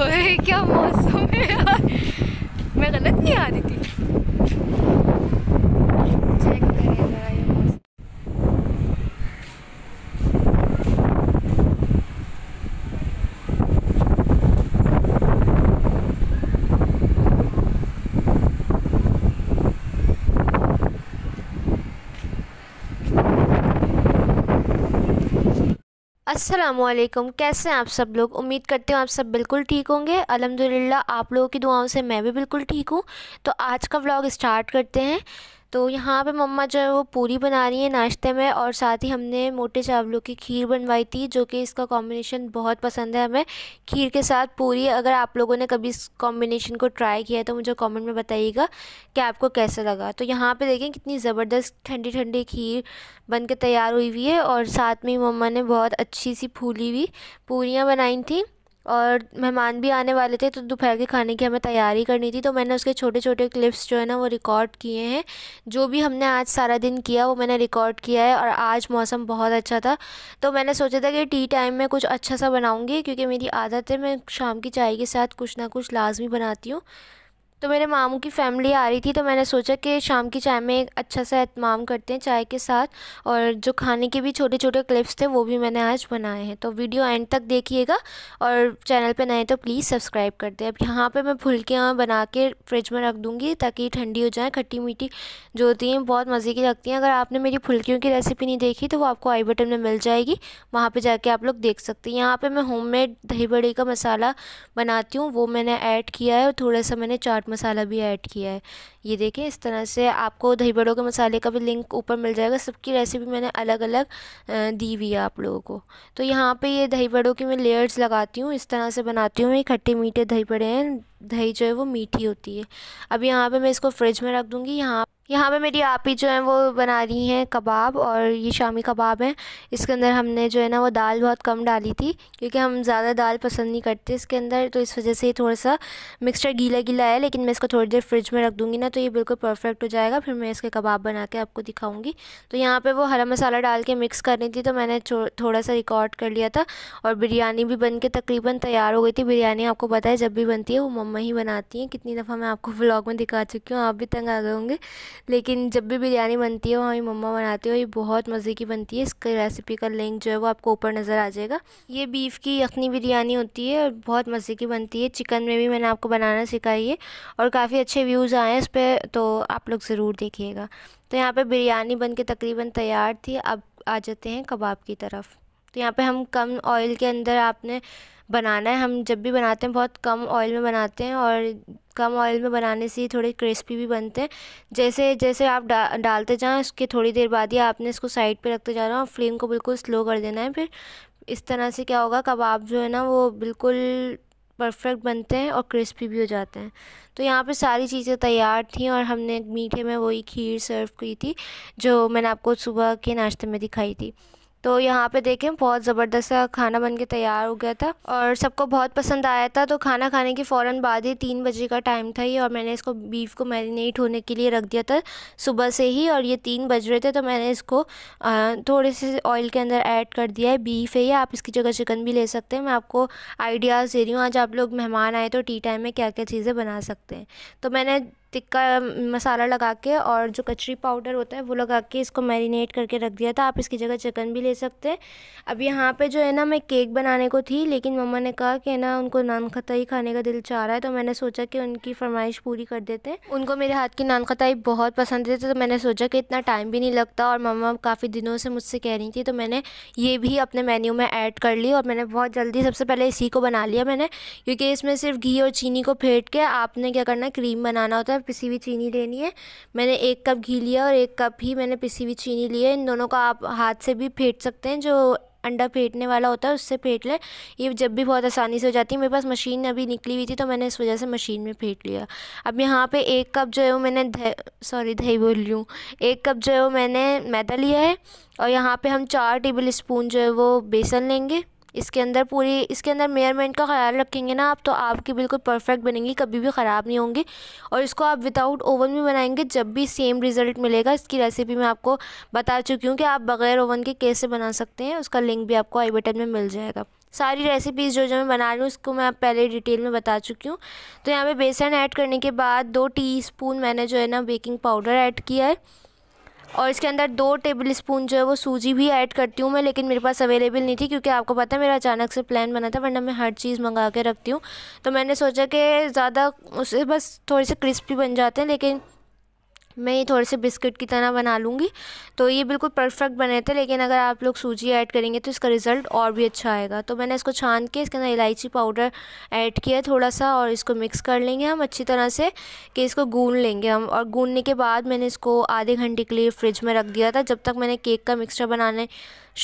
ओए क्या मौसम है यार मैं गलत नहीं आ रही थी चेक असलम कैसे हैं आप सब लोग उम्मीद करते हो आप सब बिल्कुल ठीक होंगे अलहमदिल्ला आप लोगों की दुआओं से मैं भी बिल्कुल ठीक हूँ तो आज का व्लॉग स्टार्ट करते हैं तो यहाँ पे मम्मा जो है वो पूरी बना रही है नाश्ते में और साथ ही हमने मोटे चावलों की खीर बनवाई थी जो कि इसका कॉम्बिनेशन बहुत पसंद है हमें खीर के साथ पूरी अगर आप लोगों ने कभी इस कॉम्बिनेशन को ट्राई किया है तो मुझे कमेंट में बताइएगा कि आपको कैसा लगा तो यहाँ पे देखें कितनी ज़बरदस्त ठंडी ठंडी खीर बन के तैयार हुई हुई है और साथ में मम्मा ने बहुत अच्छी सी फूली हुई पूरियाँ बनाई थी और मेहमान भी आने वाले थे तो दोपहर के खाने की हमें तैयारी करनी थी तो मैंने उसके छोटे छोटे क्लिप्स जो है ना वो रिकॉर्ड किए हैं जो भी हमने आज सारा दिन किया वो मैंने रिकॉर्ड किया है और आज मौसम बहुत अच्छा था तो मैंने सोचा था कि टी टाइम में कुछ अच्छा सा बनाऊँगी क्योंकि मेरी आदत है मैं शाम की चाय के साथ कुछ ना कुछ लाजमी बनाती हूँ तो मेरे मामू की फैमिली आ रही थी तो मैंने सोचा कि शाम की चाय में अच्छा सा अहतमाम करते हैं चाय के साथ और जो खाने के भी छोटे छोटे क्लिप्स थे वो भी मैंने आज बनाए हैं तो वीडियो एंड तक देखिएगा और चैनल पर नए तो प्लीज़ सब्सक्राइब कर दें अब यहाँ पर मैं फुल्कियाँ बना के फ्रिज में रख दूँगी ताकि ठंडी हो जाए खट्टी मीठी जो होती हैं बहुत मज़े की लगती हैं अगर आपने मेरी फुल्कियों की रेसिपी नहीं देखी तो वो आपको आई बटन में मिल जाएगी वहाँ पर जाके आप लोग देख सकते हैं यहाँ पर मैं होम दही बड़े का मसाला बनाती हूँ वो मैंने ऐड किया है और थोड़ा सा मैंने चाट मसाला भी ऐड किया है ये देखें इस तरह से आपको दही बड़ों के मसाले का भी लिंक ऊपर मिल जाएगा सबकी रेसिपी मैंने अलग अलग दी हुई है आप लोगों को तो यहाँ पे ये दही बड़ों की मैं लेयर्स लगाती हूँ इस तरह से बनाती हूँ ये खट्टे मीठे दही बड़े हैं दही जो है वो मीठी होती है अब यहाँ पर मैं इसको फ्रिज में रख दूँगी यहाँ यहाँ पे मेरी आप ही जो है वो बना रही हैं कबाब और ये शामी कबाब हैं इसके अंदर हमने जो है ना वो दाल बहुत कम डाली थी क्योंकि हम ज़्यादा दाल पसंद नहीं करते इसके अंदर तो इस वजह से थोड़ा सा मिक्सचर गीला गीला है लेकिन मैं इसको थोड़ी देर फ्रिज में रख दूँगी ना तो ये बिल्कुल परफेक्ट हो जाएगा फिर मैं इसके कबाब बना के आपको दिखाऊंगी तो यहाँ पे वो हरा मसाला डाल के मिक्स करनी थी तो मैंने थोड़ा सा रिकॉर्ड कर लिया था और बिरयानी भी बन के तकरीबन तैयार हो गई थी बिरयानी आपको पता है जब भी बनती है वो मम्मा ही बनाती हैं कितनी दफ़ा मैं आपको ब्लॉग में दिखा चुकी हूँ आप भी तंग आ गए होंगे लेकिन जब भी बिरयानी बनती है वो हमारी मम्मा बनाती है ये बहुत मज़े की बनती है इसकी रेसिपी का लिंक जो है वो आपको ऊपर नज़र आ जाएगा ये बीफ की यखनी बिरयानी होती है और बहुत मज़े की बनती है चिकन में भी मैंने आपको बनाना सिखाई है और काफ़ी अच्छे व्यूज़ आए हैं इस पर पे तो आप लोग ज़रूर देखिएगा तो यहाँ पे बिरयानी बन के तकरीबन तैयार थी अब आ जाते हैं कबाब की तरफ तो यहाँ पे हम कम ऑयल के अंदर आपने बनाना है हम जब भी बनाते हैं बहुत कम ऑयल में बनाते हैं और कम ऑयल में बनाने से ही थोड़े क्रिस्पी भी बनते हैं जैसे जैसे आप डा, डालते जाएँ उसके थोड़ी देर बाद ही आपने इसको साइड पे रखते जाना और फ्लेम को बिल्कुल स्लो कर देना है फिर इस तरह से क्या होगा कबाब जो है ना वो बिल्कुल परफेक्ट बनते हैं और क्रिस्पी भी हो जाते हैं तो यहाँ पे सारी चीज़ें तैयार थी और हमने मीठे में वही खीर सर्व की थी जो मैंने आपको सुबह के नाश्ते में दिखाई थी तो यहाँ पे देखें बहुत ज़बरदस्त सा खाना बन के तैयार हो गया था और सबको बहुत पसंद आया था तो खाना खाने के फ़ौरन बाद ही तीन बजे का टाइम था ये और मैंने इसको बीफ को मैरिनेट होने के लिए रख दिया था सुबह से ही और ये तीन बज रहे थे तो मैंने इसको थोड़े से ऑयल के अंदर ऐड कर दिया है बीफ है या आप इसकी जगह चिकन भी ले सकते हैं मैं आपको आइडियाज़ दे रही हूँ आज आप लोग मेहमान आए तो टी टाइम में क्या क्या चीज़ें बना सकते हैं तो मैंने टिक्का मसाला लगा के और जो कचरी पाउडर होता है वो लगा के इसको मैरिनेट करके रख दिया था आप इसकी जगह चिकन भी ले सकते हैं अब यहाँ पे जो है ना मैं केक बनाने को थी लेकिन मम्मा ने कहा कि ना उनको नान खताई खाने का दिल चाह रहा है तो मैंने सोचा कि उनकी फरमाइश पूरी कर देते हैं उनको मेरे हाथ की नान खताई बहुत पसंद थी तो मैंने सोचा कि इतना टाइम भी नहीं लगता और मम्मा काफ़ी दिनों से मुझसे कह रही थी तो मैंने ये भी अपने मेन्यू में ऐड कर ली और मैंने बहुत जल्दी सबसे पहले इसी को बना लिया मैंने क्योंकि इसमें सिर्फ घी और चीनी को फेंट के आपने क्या करना क्रीम बनाना होता है पिसी हुई चीनी लेनी है मैंने एक कप घी लिया और एक कप ही मैंने पिसी हुई चीनी ली है इन दोनों का आप हाथ से भी फेंट सकते हैं जो अंडा फेंटने वाला होता है उससे फेंट लें ये जब भी बहुत आसानी से हो जाती है मेरे पास मशीन अभी निकली हुई थी तो मैंने इस वजह से मशीन में फेंट लिया अब यहाँ पे एक कप जो है वो मैंने सॉरी दही बोल रही हूँ एक कप जो है वो मैंने मैदा लिया है और यहाँ पे हम चार टेबल स्पून जो है वो बेसन लेंगे इसके अंदर पूरी इसके अंदर मेयरमेंट का ख्याल रखेंगे ना आप तो आपकी बिल्कुल परफेक्ट बनेंगी कभी भी ख़राब नहीं होंगी और इसको आप विदाउट ओवन भी बनाएंगे जब भी सेम रिज़ल्ट मिलेगा इसकी रेसिपी मैं आपको बता चुकी हूँ कि आप बग़ैर ओवन के कैसे बना सकते हैं उसका लिंक भी आपको आई बटन में मिल जाएगा सारी रेसिपीज़ जो जो मैं बना रही हूँ उसको मैं पहले डिटेल में बता चुकी हूँ तो यहाँ पे बेसन ऐड करने के बाद दो टीस्पून मैंने जो है ना बेकिंग पाउडर ऐड किया है और इसके अंदर दो टेबल स्पून जो है वो सूजी भी ऐड करती हूँ मैं लेकिन मेरे पास अवेलेबल नहीं थी क्योंकि आपको पता है मेरा अचानक से प्लान बना था वरना मैं हर चीज़ मंगा के रखती हूँ तो मैंने सोचा कि ज़्यादा उससे बस थोड़े से क्रिस्पी बन जाते हैं लेकिन मैं ये थोड़े से बिस्किट की तरह बना लूँगी तो ये बिल्कुल परफेक्ट बने थे लेकिन अगर आप लोग सूजी ऐड करेंगे तो इसका रिज़ल्ट और भी अच्छा आएगा तो मैंने इसको छान के इसके अंदर इलायची पाउडर ऐड किया है थोड़ा सा और इसको मिक्स कर लेंगे हम अच्छी तरह से कि इसको गून लेंगे हम और गूनने के बाद मैंने इसको आधे घंटे के लिए फ्रिज में रख दिया था जब तक मैंने केक का मिक्सचर बनाने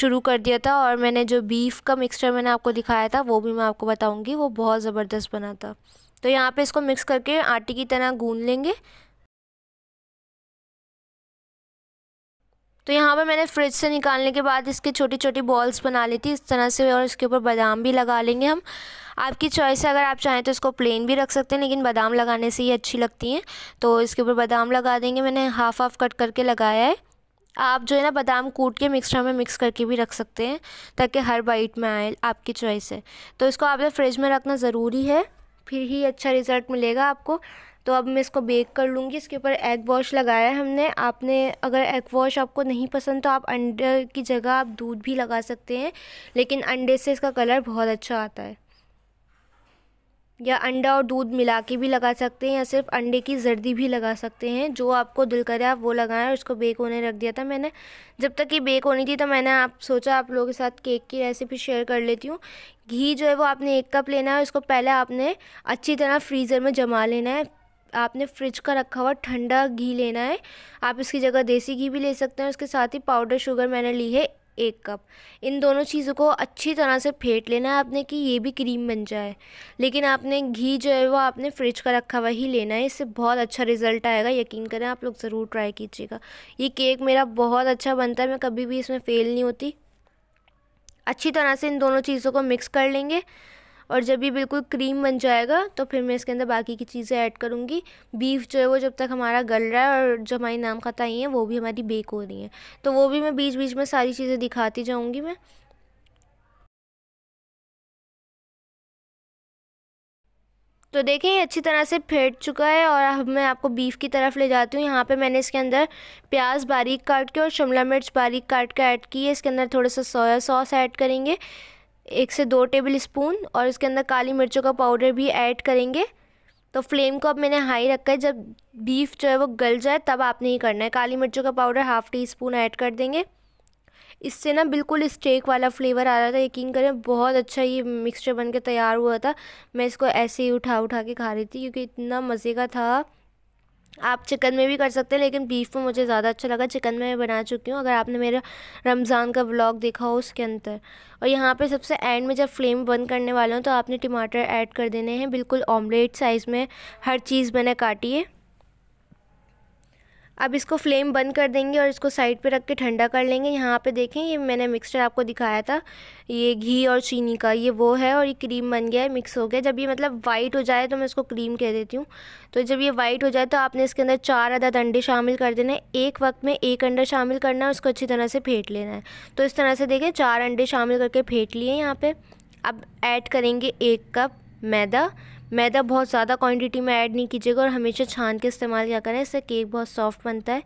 शुरू कर दिया था और मैंने जो बीफ़ का मिक्सचर मैंने आपको दिखाया था वो भी मैं आपको बताऊँगी वो बहुत ज़बरदस्त बना था तो यहाँ पर इसको मिक्स करके आटे की तरह गून लेंगे तो यहाँ पर मैंने फ्रिज से निकालने के बाद इसके छोटी छोटी बॉल्स बना ली थी इस तरह से और इसके ऊपर बादाम भी लगा लेंगे हम आपकी चॉइस है अगर आप चाहें तो इसको प्लेन भी रख सकते हैं लेकिन बादाम लगाने से ये अच्छी लगती हैं तो इसके ऊपर बादाम लगा देंगे मैंने हाफ़ हाफ़ कट करके लगाया है आप जो है ना बादाम कूट के मिक्सचर में मिक्स करके भी रख सकते हैं ताकि हर बाइट में आए आपकी चॉइस है तो इसको आपने फ्रिज में रखना ज़रूरी है फिर ही अच्छा रिज़ल्ट मिलेगा आपको तो अब मैं इसको बेक कर लूँगी इसके ऊपर एग वॉश लगाया है हमने आपने अगर एग वॉश आपको नहीं पसंद तो आप अंडे की जगह आप दूध भी लगा सकते हैं लेकिन अंडे से इसका कलर बहुत अच्छा आता है या अंडा और दूध मिला के भी लगा सकते हैं या सिर्फ अंडे की जर्दी भी लगा सकते हैं जो आपको दिल करे आप वो लगाएं और इसको बेक होने रख दिया था मैंने जब तक ये बेक होनी थी तो मैंने आप सोचा आप लोगों के साथ केक की रेसिपी शेयर कर लेती हूँ घी जो है वो आपने एक कप लेना है उसको पहले आपने अच्छी तरह फ्रीज़र में जमा लेना है आपने फ्रिज का रखा हुआ ठंडा घी लेना है आप इसकी जगह देसी घी भी ले सकते हैं उसके साथ ही पाउडर शुगर मैंने ली है एक कप इन दोनों चीज़ों को अच्छी तरह से फेंट लेना है आपने कि ये भी क्रीम बन जाए लेकिन आपने घी जो है वो आपने फ्रिज का रखा हुआ ही लेना है इससे बहुत अच्छा रिजल्ट आएगा यकीन करें आप लोग ज़रूर ट्राई कीजिएगा ये केक मेरा बहुत अच्छा बनता है मैं कभी भी इसमें फ़ेल नहीं होती अच्छी तरह से इन दोनों चीज़ों को मिक्स कर लेंगे और जब ये बिल्कुल क्रीम बन जाएगा तो फिर मैं इसके अंदर बाकी की चीज़ें ऐड करूँगी बीफ जो है वो जब तक हमारा गल रहा है और जो हमारी नाम खताई हैं वो भी हमारी बेक हो रही हैं तो वो भी मैं बीच बीच में सारी चीज़ें दिखाती जाऊँगी मैं तो देखें ये अच्छी तरह से फेंट चुका है और अब मैं आपको बीफ की तरफ ले जाती हूँ यहाँ पे मैंने इसके अंदर प्याज बारीक काट के और शिमला मिर्च बारीक काट के ऐड की है इसके अंदर थोड़ा सा सोया सॉस ऐड करेंगे एक से दो टेबल स्पून और इसके अंदर काली मिर्चों का पाउडर भी ऐड करेंगे तो फ्लेम को अब मैंने हाई रखा है जब बीफ जो है वो गल जाए तब आपने ही करना है काली मिर्चों का powder half teaspoon add कर देंगे इससे ना बिल्कुल स्टेक वाला फ्लेवर आ रहा था यकीन करें बहुत अच्छा ये मिक्सचर बन के तैयार हुआ था मैं इसको ऐसे ही उठा उठा के खा रही थी क्योंकि इतना मज़े का था आप चिकन में भी कर सकते हैं लेकिन बीफ में मुझे ज़्यादा अच्छा लगा चिकन में मैं बना चुकी हूँ अगर आपने मेरा रमज़ान का ब्लॉग देखा हो उसके अंदर और यहाँ पे सबसे एंड में जब फ्लेम बंद करने वाला हूँ तो आपने टमाटर ऐड कर देने हैं बिल्कुल ऑमलेट साइज़ में हर चीज़ मैंने काटी है अब इसको फ्लेम बंद कर देंगे और इसको साइड पे रख के ठंडा कर लेंगे यहाँ पे देखें ये मैंने मिक्सचर आपको दिखाया था ये घी और चीनी का ये वो है और ये क्रीम बन गया है मिक्स हो गया जब ये मतलब वाइट हो जाए तो मैं इसको क्रीम कह देती हूँ तो जब ये वाइट हो जाए तो आपने इसके अंदर चार अदद अंडे शामिल कर देने हैं एक वक्त में एक अंडा शामिल करना है उसको अच्छी तरह से फेंट लेना है तो इस तरह से देखें चार अंडे शामिल करके फेंट लिए यहाँ पर अब ऐड करेंगे एक कप मैदा मैदा बहुत ज़्यादा क्वांटिटी में ऐड नहीं कीजिएगा और हमेशा छान के इस्तेमाल किया करें इससे केक बहुत सॉफ्ट बनता है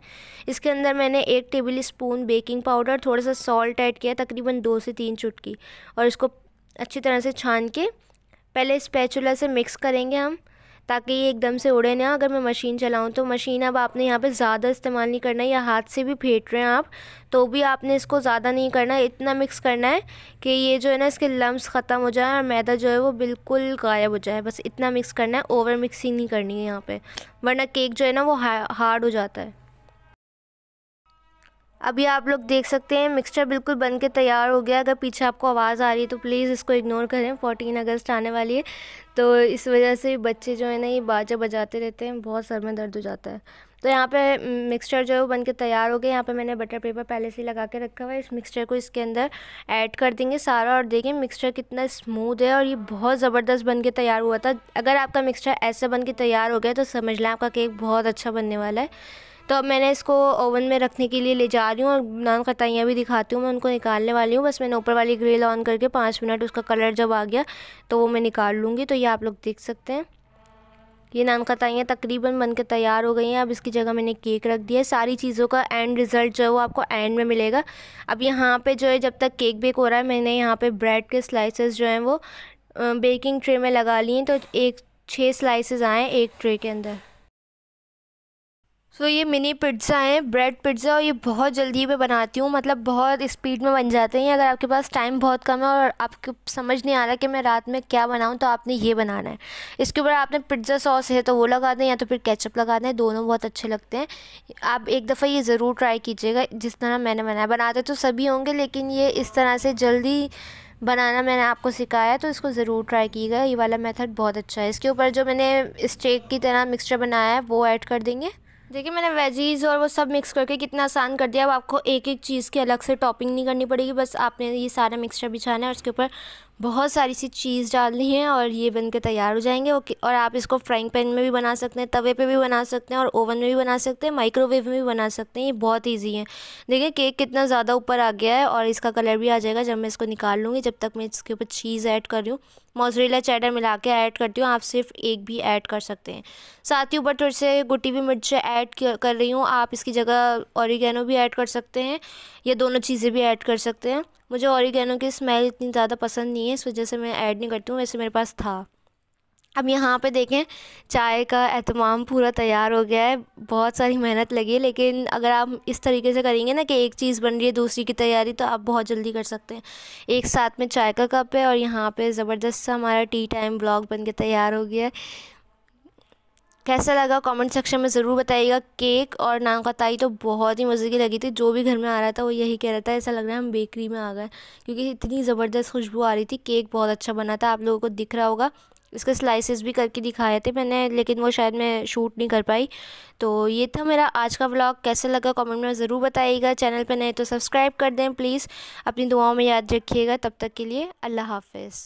इसके अंदर मैंने एक टेबल स्पून बेकिंग पाउडर थोड़ा सा सॉल्ट ऐड किया तकरीबन दो से तीन चुटकी और इसको अच्छी तरह से छान के पहले स्पैचुला से मिक्स करेंगे हम ताकि ये एकदम से उड़े ना अगर मैं मशीन चलाऊँ तो मशीन अब आपने यहाँ पे ज़्यादा इस्तेमाल नहीं करना है या हाथ से भी फेंट रहे हैं आप तो भी आपने इसको ज़्यादा नहीं करना है इतना मिक्स करना है कि ये जो है ना इसके लम्ब ख़त्म हो जाए और मैदा जो है वो बिल्कुल गायब हो जाए बस इतना मिक्स करना है ओवर मिक्सिंग नहीं करनी है यहाँ पर वरना केक जो है ना वो हार्ड हो जाता है अभी आप लोग देख सकते हैं मिक्सचर बिल्कुल बन के तैयार हो गया अगर पीछे आपको आवाज़ आ रही है तो प्लीज़ इसको इग्नोर करें फोर्टीन अगस्त आने वाली है तो इस वजह से बच्चे जो है ना ये बाजा बजाते रहते हैं बहुत सर में दर्द हो जाता है तो यहाँ पे मिक्सचर जो है वो बन के तैयार हो गया यहाँ पे मैंने बटर पेपर पहले से लगा के रखा हुआ है इस मिक्सचर को इसके अंदर ऐड कर देंगे सारा और देखें मिक्सचर कितना स्मूथ है और ये बहुत ज़बरदस्त बन के तैयार हुआ था अगर आपका मिक्सचर ऐसा बन के तैयार हो गया तो समझ लें आपका केक बहुत अच्छा बनने वाला है तो अब मैंने इसको ओवन में रखने के लिए ले जा रही हूँ और नान कटाइयाँ भी दिखाती हूँ मैं उनको निकालने वाली हूँ बस मैंने ऊपर वाली ग्रिल ऑन करके पाँच मिनट उसका कलर जब आ गया तो वो मैं निकाल लूँगी तो ये आप लोग देख सकते हैं ये नान कटाइयाँ तकरीबन बन के तैयार हो गई हैं अब इसकी जगह मैंने केक रख दिया है सारी चीज़ों का एंड रिज़ल्ट जो है वो आपको एंड में मिलेगा अब यहाँ पर जो है जब तक केक बेक हो रहा है मैंने यहाँ पर ब्रेड के स्लाइसिस जो हैं वो बेकिंग ट्रे में लगा लिए तो एक छः स्लाइसेस आए एक ट्रे के अंदर सो so, ये मिनी पिज्ज़ा हैं ब्रेड पिज्ज़ा और ये बहुत जल्दी में बनाती हूँ मतलब बहुत स्पीड में बन जाते हैं अगर आपके पास टाइम बहुत कम है और आपको समझ नहीं आ रहा कि मैं रात में क्या बनाऊँ तो आपने ये बनाना है इसके ऊपर आपने पिज्ज़ा सॉस है तो वो लगा दें या तो फिर केचप लगा दें दोनों बहुत अच्छे लगते हैं आप एक दफ़ा ये ज़रूर ट्राई कीजिएगा जिस तरह मैंने बनाया बनाते तो सभी होंगे लेकिन ये इस तरह से जल्दी बनाना मैंने आपको सिखाया तो इसको ज़रूर ट्राई कीजिएगा ये वाला मेथड बहुत अच्छा है इसके ऊपर जो मैंने स्टेक की तरह मिक्सचर बनाया है वो ऐड कर देंगे देखिए मैंने वेजीज़ और वो सब मिक्स करके कितना आसान कर दिया अब आपको एक एक चीज़ की अलग से टॉपिंग नहीं करनी पड़ेगी बस आपने ये सारा मिक्सचर बिछाना है और उसके ऊपर बहुत सारी सी चीज़ डालनी है और ये बन के तैयार हो जाएंगे ओके और आप इसको फ्राइंग पैन में भी बना सकते हैं तवे पे भी बना सकते हैं और ओवन में भी बना सकते हैं माइक्रोवेव में भी बना सकते हैं ये बहुत ईजी है देखिए केक कितना ज़्यादा ऊपर आ गया है और इसका कलर भी आ जाएगा जब मैं इसको निकाल लूँगी जब तक मैं इसके ऊपर चीज़ ऐड कर रही हूँ मोजरेला चैडर मिला के ऐड करती हूँ आप सिर्फ एक भी ऐड कर सकते हैं साथ ही ऊपर थोड़े से गुटी हुई मिर्च ऐड कर रही हूँ आप इसकी जगह औरिगेनो भी ऐड कर सकते हैं या दोनों चीज़ें भी ऐड कर सकते हैं मुझे औरिगेनो की स्मेल इतनी ज़्यादा पसंद नहीं है इस वजह से मैं ऐड नहीं करती हूँ वैसे मेरे पास था अब यहाँ पे देखें चाय का एहतमाम पूरा तैयार हो गया है बहुत सारी मेहनत लगी है लेकिन अगर आप इस तरीके से करेंगे ना कि एक चीज़ बन रही है दूसरी की तैयारी तो आप बहुत जल्दी कर सकते हैं एक साथ में चाय का कप है और यहाँ पे ज़बरदस्त सा हमारा टी टाइम ब्लॉग बन के तैयार हो गया है कैसा लगा कमेंट सेक्शन में ज़रूर बताइएगा केक और नान कताई तो बहुत ही मज़े की लगी थी जो भी घर में आ रहा था वो यही कह रहा था ऐसा लग रहा है हम बेकरी में आ गए क्योंकि इतनी ज़बरदस्त खुशबू आ रही थी केक बहुत अच्छा बना था आप लोगों को दिख रहा होगा इसके स्लाइसेस भी करके दिखाए थे मैंने लेकिन वो शायद मैं शूट नहीं कर पाई तो ये था मेरा आज का ब्लॉग कैसा लगा कमेंट में ज़रूर बताइएगा चैनल पर नए तो सब्सक्राइब कर दें प्लीज़ अपनी दुआओं में याद रखिएगा तब तक के लिए अल्लाह हाफिज़